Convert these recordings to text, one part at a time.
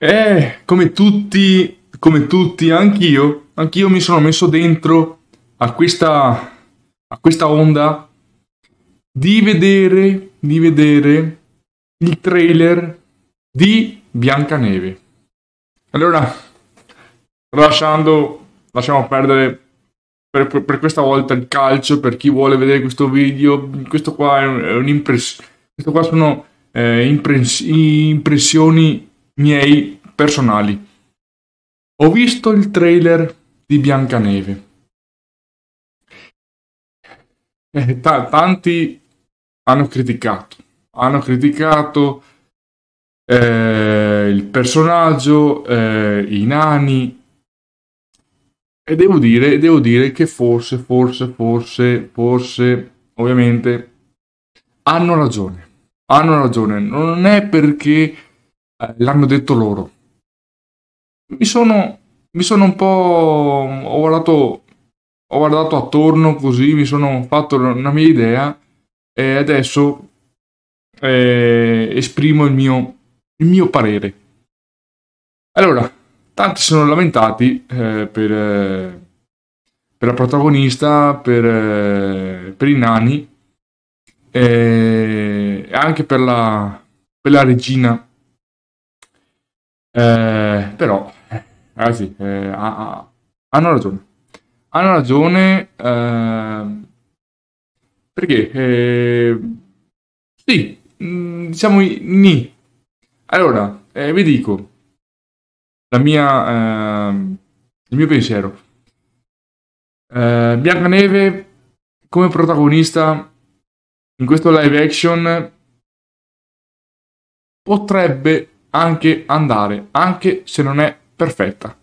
Eh, come tutti, come tutti, anch'io, anch'io mi sono messo dentro a questa, a questa onda di vedere, di vedere il trailer di Biancaneve. Allora, lasciando, lasciamo perdere per, per, per, questa volta il calcio, per chi vuole vedere questo video, questo qua è un'impressione, questo qua sono eh, impress- impressioni miei personali. Ho visto il trailer di Biancaneve. Eh, T- tanti hanno criticato. Hanno criticato eh, il personaggio, eh, i nani. E devo dire, devo dire che forse, forse, forse, forse, ovviamente, hanno ragione. Hanno ragione. Non è perché eh, l'hanno detto loro. Mi sono, mi sono un po'... ho guardato, ho guardato attorno così, mi sono fatto una mia idea e adesso eh, esprimo il mio, il mio parere. Allora, tanti sono lamentati eh, per, eh, per, la protagonista, per, eh, per i nani eh, e anche per la, per la regina eh, però, ragazzi, eh, ah, eh, hanno ragione. Hanno ragione ehm, eh, perché, sì, mm, diciamo ni. Allora, eh, vi dico la mia, ehm, il mio pensiero. Eh, Biancaneve come protagonista in questo live action potrebbe anche andare, anche se non è perfetta.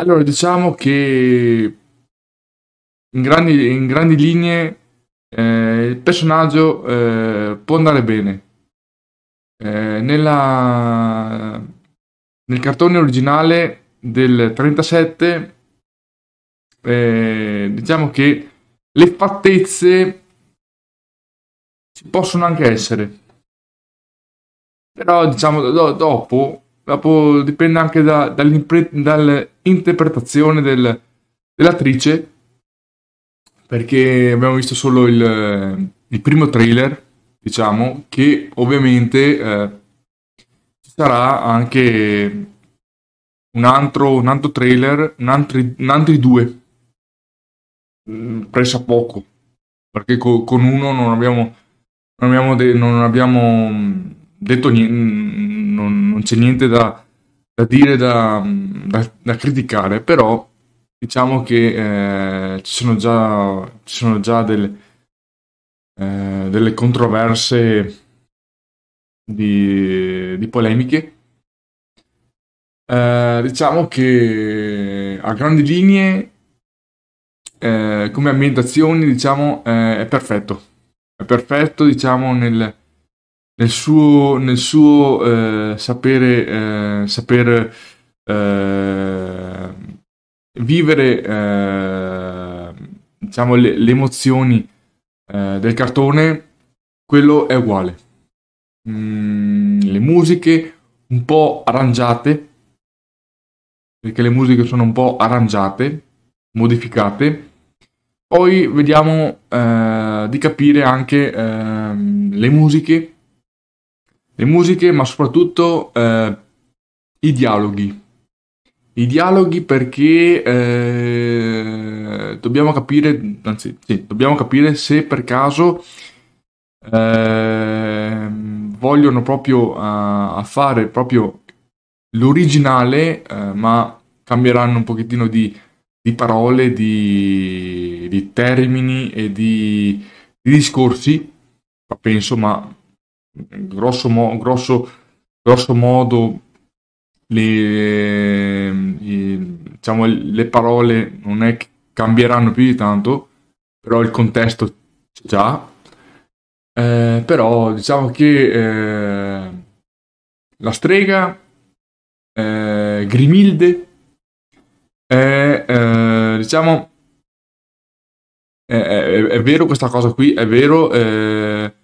Allora diciamo che in grandi, in grandi linee eh, il personaggio eh, può andare bene. Eh, nella, nel cartone originale del 37 eh, diciamo che le fattezze ci possono anche essere però diciamo do, dopo, dopo, dipende anche da, dall'interpretazione del, dell'attrice, perché abbiamo visto solo il, il primo trailer, diciamo, che ovviamente eh, sarà anche un altro, un altro trailer, un altri, un altri due, mm, presso a poco, perché co, con uno non abbiamo... Non abbiamo, de, non abbiamo mm, detto non, non c'è niente da, da dire, da, da, da, criticare, però diciamo che eh, ci sono già, ci sono già del, eh, delle controverse di, di polemiche. Eh, diciamo che a grandi linee eh, come ambientazioni diciamo eh, è perfetto è perfetto diciamo nel, nel suo, nel suo eh, sapere, eh, saper eh, vivere eh, diciamo, le, le emozioni eh, del cartone, quello è uguale. Mm, le musiche un po' arrangiate, perché le musiche sono un po' arrangiate, modificate. Poi vediamo eh, di capire anche ehm, le musiche le musiche, ma soprattutto eh, i dialoghi. I dialoghi perché eh, dobbiamo capire, anzi, sì, dobbiamo capire se per caso eh, vogliono proprio a, fare proprio l'originale, eh, ma cambieranno un pochettino di, di parole, di, di, termini e di, di discorsi, penso, ma grosso, mo- grosso, grosso modo le, i, diciamo, le parole non è che cambieranno più di tanto, però il contesto c'è già. Eh, però diciamo che eh, la strega, eh, Grimilde, è, eh, diciamo, è, è, è, vero questa cosa qui, è vero eh,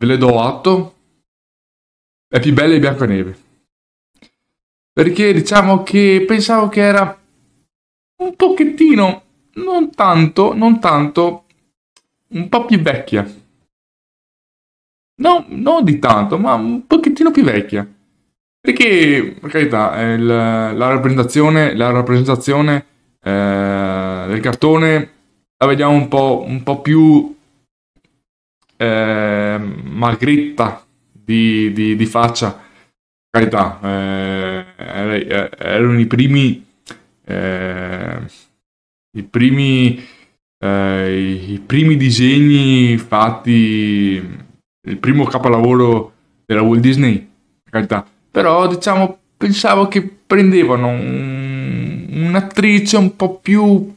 Ve le do atto, È più bella di Biancaneve. Perché diciamo che pensavo che era un pochettino, non tanto, non tanto, un po' più vecchia. No, non di tanto, ma un pochettino più vecchia. Perché, per carità, il, la rappresentazione, la rappresentazione eh, del cartone la vediamo un po', un po più eh, magritta di, di, di faccia, carità, eh, eh, erano i primi, eh, i primi, eh, i primi disegni fatti, il primo capolavoro della Walt Disney, carità, però diciamo pensavo che prendevano un, un'attrice un po' più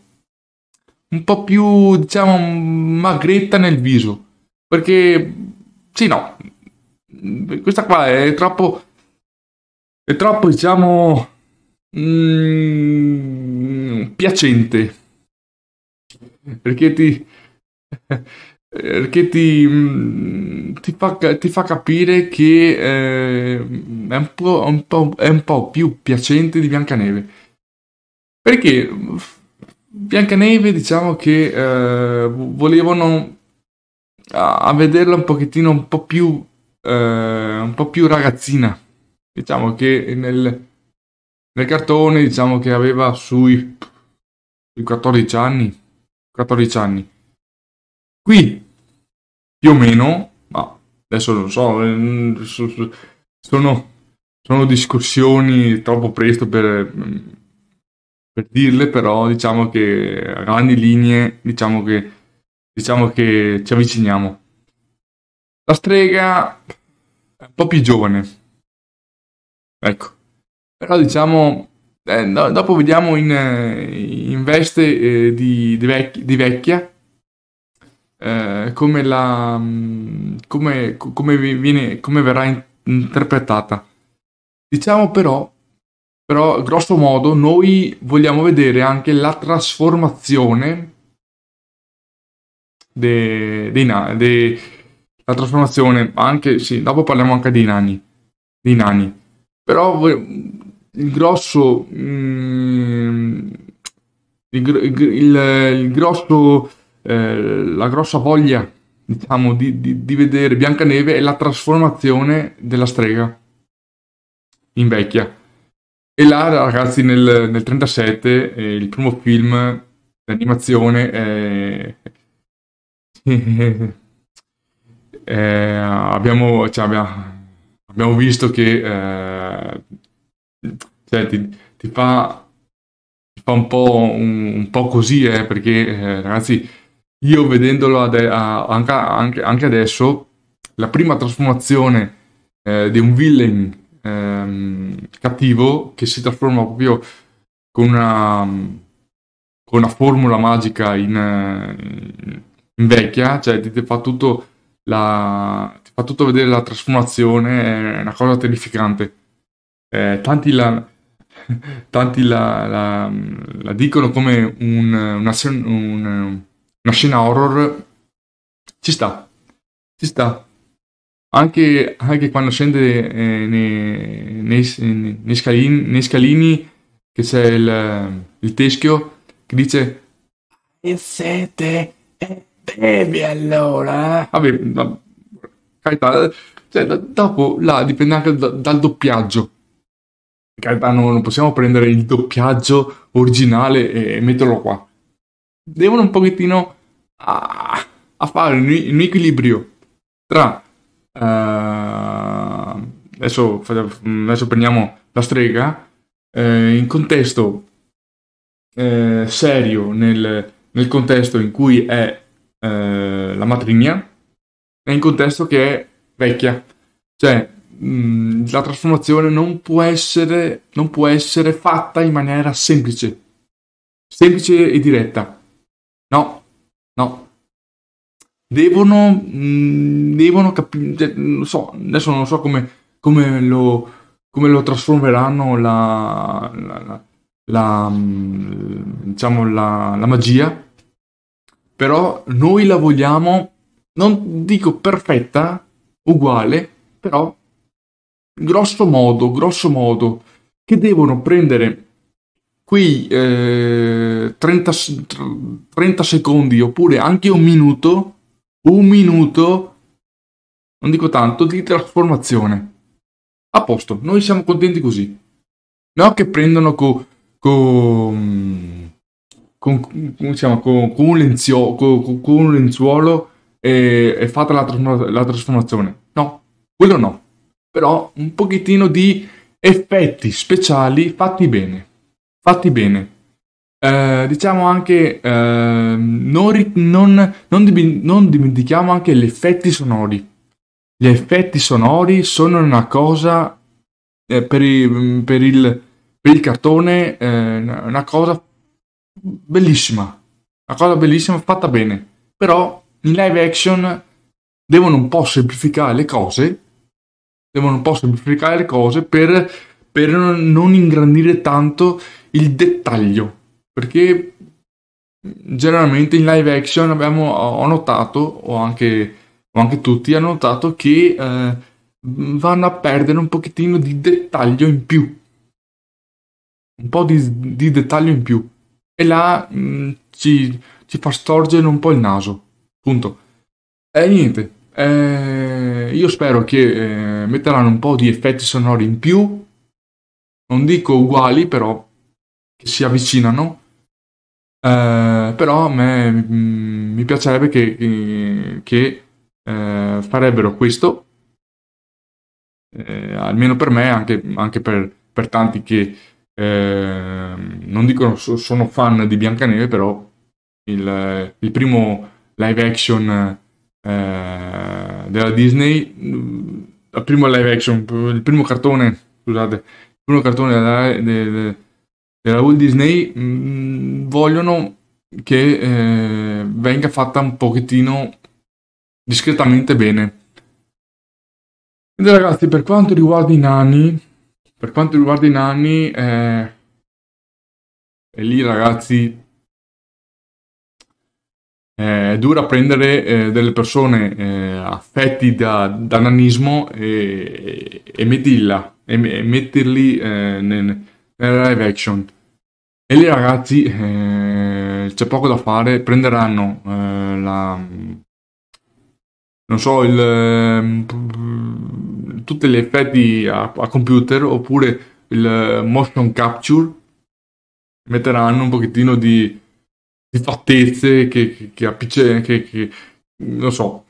un po' più diciamo magretta nel viso perché, sì, no, questa qua è troppo, è troppo, diciamo, mm, piacente. Perché ti... perché ti, mm, ti, fa, ti, fa, capire che eh, è, un po', un po', è, un po', più piacente di Biancaneve. Perché Biancaneve diciamo che eh, volevano a, vederla un pochettino un po' più, eh, un po più ragazzina. Diciamo che nel, nel cartone diciamo che aveva sui, sui 14 anni. 14 anni. Qui più o meno, ma adesso non so, eh, sono, sono discussioni troppo presto per, per dirle, però diciamo che a grandi linee diciamo che diciamo che ci avviciniamo. La strega è un po' più giovane, ecco, però diciamo, eh, no, dopo vediamo in, eh, in veste eh, di, di, vec- di, vecchia eh, come, la, mm, come, come, viene, come verrà in- interpretata. Diciamo però, però, grosso modo, noi vogliamo vedere anche la trasformazione dei, dei, dei, la trasformazione, anche sì, dopo parliamo anche dei nani, dei nani. Però il grosso, mm, il, il, il, grosso, eh, la grossa voglia, diciamo, di, di, di vedere Biancaneve è la trasformazione della strega in vecchia. E là, ragazzi, nel, nel 37, eh, il primo film d'animazione è, eh, abbiamo, cioè, abbiamo, visto che eh, cioè, ti, ti, fa, ti, fa, un po', un, un po così, eh, perché eh, ragazzi, io vedendolo ade- anche, anche, anche, adesso, la prima trasformazione eh, di un villain ehm, cattivo che si trasforma proprio con una, con una formula magica in, in invecchia, cioè ti, ti, fa tutto la, ti fa tutto vedere la trasformazione, è una cosa terrificante. Eh, tanti la, tanti la, la, la dicono come un, una, un, una scena horror, ci sta, ci sta. Anche, anche, quando scende eh, nei, nei, nei, scalini, nei, scalini, che c'è il, il teschio che dice E 7 bevi allora. Eh. Vabbè, ma, carità, cioè, dopo là dipende anche da, dal doppiaggio. Carità, non, non possiamo prendere il doppiaggio originale e, e metterlo qua. Devono un pochettino a, a fare un, un, equilibrio tra... Uh, adesso, adesso prendiamo la strega eh, in contesto eh, serio nel, nel, contesto in cui è eh, la matrigna è in contesto che è vecchia. Cioè, mh, mm, la trasformazione non può, essere, non può essere fatta in maniera semplice. Semplice e diretta. No, no. Devono, mh, mm, devono capire, cioè, non so, adesso non so come, come, lo, come lo trasformeranno la, la, la, la mm, diciamo, la magia però noi la vogliamo, non dico perfetta, uguale, però grosso modo, grosso modo, che devono prendere qui eh, 30, 30 secondi oppure anche un minuto, un minuto, non dico tanto, di trasformazione. A posto, noi siamo contenti così. No che prendono con... Co, mm, con, diciamo, con, con, un, lenzio, con un, lenzuolo e, e fatta la, la trasformazione. No, quello no. Però un pochettino di effetti speciali fatti bene. Fatti bene. Eh, diciamo anche eh, non, non, non, non, dimentichiamo anche gli effetti sonori gli effetti sonori sono una cosa eh, per, i- per, il- per, il, cartone eh, una cosa bellissima, una cosa bellissima fatta bene, però in live action devono un po' semplificare le cose, devono un po' semplificare le cose per, per non ingrandire tanto il dettaglio, perché generalmente in live action abbiamo, ho notato, o anche, o anche tutti hanno notato, che eh, vanno a perdere un pochettino di dettaglio in più. Un po' di, di dettaglio in più e là mh, mm, ci, ci, fa storgere un po' il naso. Punto. E niente, eh, io spero che eh, metteranno un po' di effetti sonori in più, non dico uguali, però che si avvicinano. Eh, però a me mh, mm, mi piacerebbe che, che eh, farebbero questo, eh, almeno per me, anche, anche per, per tanti che Ehm, non dico so, sono fan di Biancaneve, però il, il primo live action eh, della Disney, mm, il primo live action, il primo cartone, scusate, il primo cartone della, della, della Walt Disney, mh, mm, vogliono che eh, venga fatta un pochettino discretamente bene. Quindi ragazzi, per quanto riguarda i nani, per quanto riguarda i nani, eh, e lì ragazzi eh, è dura prendere eh, delle persone eh, affetti da, da nanismo e, e, metilla, e, e metterli eh, nel, nel live action e lì ragazzi eh, c'è poco da fare prenderanno eh, la, non so, il, ehm, tutti gli effetti a, a computer oppure il eh, motion capture metteranno un pochettino di, di fattezze che, che, che, che, che non so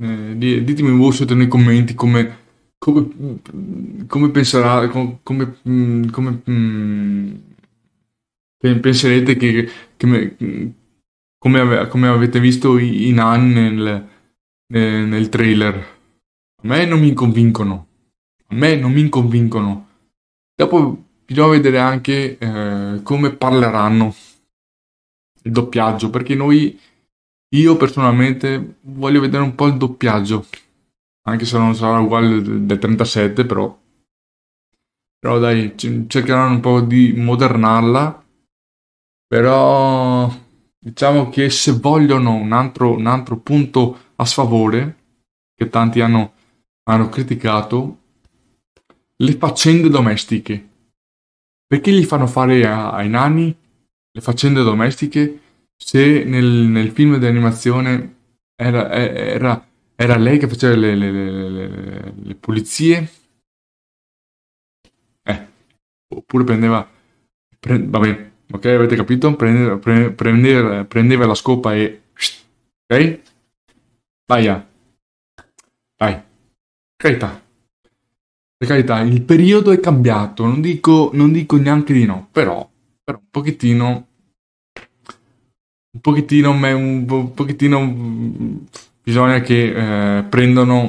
eh, ditemi voi sotto nei commenti come come, come penserà come, mm, come, come mm, penserete che, me, come, come avete visto i, i nani nel, nel, trailer. A me non mi convincono. A me non mi convincono. Dopo bisogna vedere anche eh, come parleranno il doppiaggio, perché noi, io personalmente voglio vedere un po' il doppiaggio, anche se non sarà uguale del 37, però. Però dai, cercheranno un po' di modernarla, però diciamo che se vogliono un altro, un altro punto a sfavore, che tanti hanno, hanno criticato, le faccende domestiche. Perché gli fanno fare ai nani le faccende domestiche se nel, nel film di animazione era, era, era, lei che faceva le, le, le, le pulizie? Eh, oppure prendeva... Pre, vabbè, ok, avete capito? Prendeva, pre, prendeva, prendeva la scopa e... Ok? Laia, dai, ah. carità, per carità, il periodo è cambiato, non dico, non dico neanche di no, però, però un pochettino, un pochettino, un pochettino mm, bisogna che eh, prendano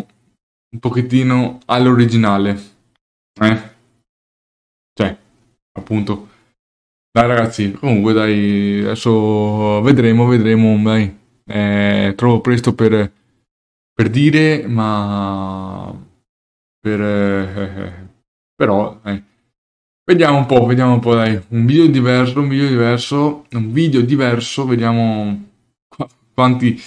un pochettino all'originale, eh? Cioè, appunto. Dai ragazzi, comunque dai, adesso vedremo, vedremo, dai. Eh, trovo presto per per dire, ma per, eh, però eh. vediamo un po', vediamo un po' dai, un video diverso, un video diverso, un video diverso, vediamo quanti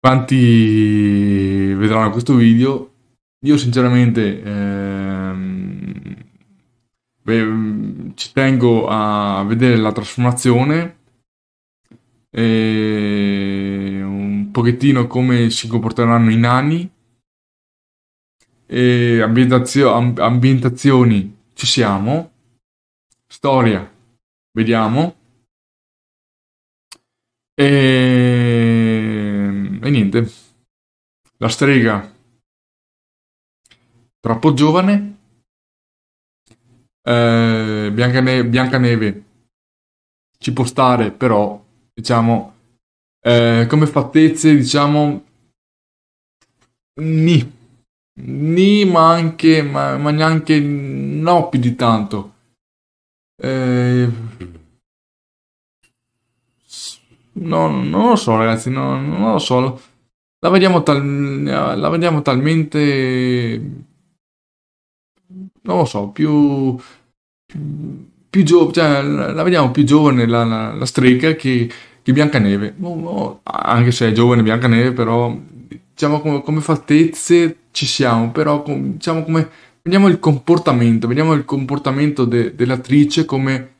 quanti vedranno questo video. Io sinceramente ehm, beh, ci tengo a vedere la trasformazione. E pochettino come si comporteranno i nani. E ambientazio- ambientazioni ci siamo. Storia, vediamo. E... e niente. La strega, troppo giovane. Eh, Biancaneve, Biancaneve ci può stare, però diciamo eh, come fattezze, diciamo, ni. Ni, ma anche, ma, ma neanche no più di tanto. Eh, no, non lo so, ragazzi, no, non lo so. La vediamo, tal- la vediamo talmente. Non lo so, più. più, più giovane, cioè, la vediamo più giovane la, la, la strega che di Biancaneve, anche se è giovane Biancaneve, però diciamo come, come fattezze ci siamo, però com, diciamo come vediamo il comportamento, vediamo il comportamento de, dell'attrice come,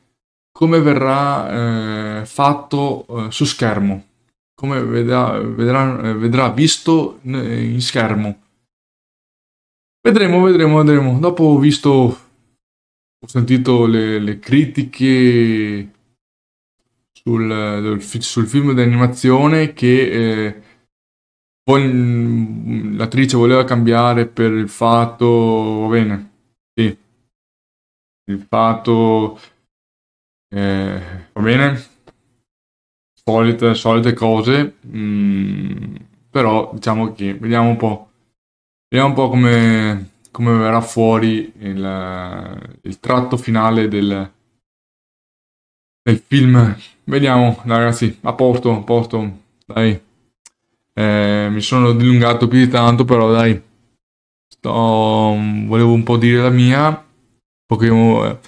come verrà eh, fatto eh, su schermo, come vedrà, vedrà, vedrà visto eh, in schermo. Vedremo, vedremo, vedremo. Dopo ho visto, ho sentito le, le critiche sul, sul film d'animazione che eh, poi mm, l'attrice voleva cambiare per il fatto, va bene, sì, il fatto, eh, va bene, solite, solite cose, mh, mm, però diciamo che vediamo un po', vediamo un po' come, come verrà fuori il, il tratto finale del, del film Vediamo, ragazzi, a Porto, a Porto, dai. Eh, mi sono dilungato più di tanto, però dai. Sto, mm, volevo un po' dire la mia, perché eh, ho,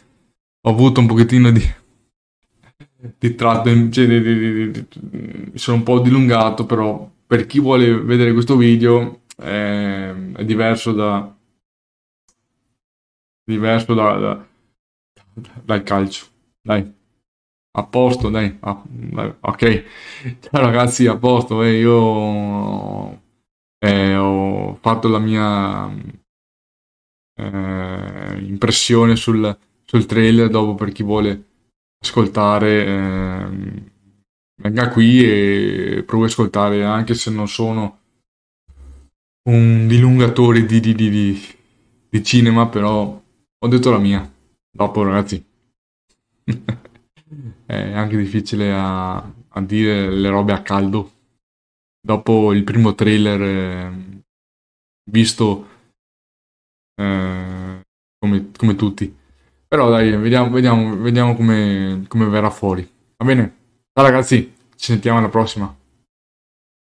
avuto un pochettino di, di tratto, cioè, di, di, mi sono un po' dilungato, però per chi vuole vedere questo video eh, è diverso da... diverso da, da, dal calcio, dai. A posto, dai. Ah, ok. Ciao ragazzi, a posto. Eh, io eh, ho fatto la mia eh, impressione sul, sul, trailer. Dopo, per chi vuole ascoltare, ehm, venga qui e provi a ascoltare, anche se non sono un dilungatore di, di, di, di cinema, però ho detto la mia. Dopo, ragazzi. è anche difficile a, a, dire le robe a caldo. Dopo il primo trailer eh, visto eh, come, come, tutti. Però dai, vediamo, vediamo, vediamo come, come verrà fuori. Va bene? Ciao ragazzi, ci sentiamo alla prossima.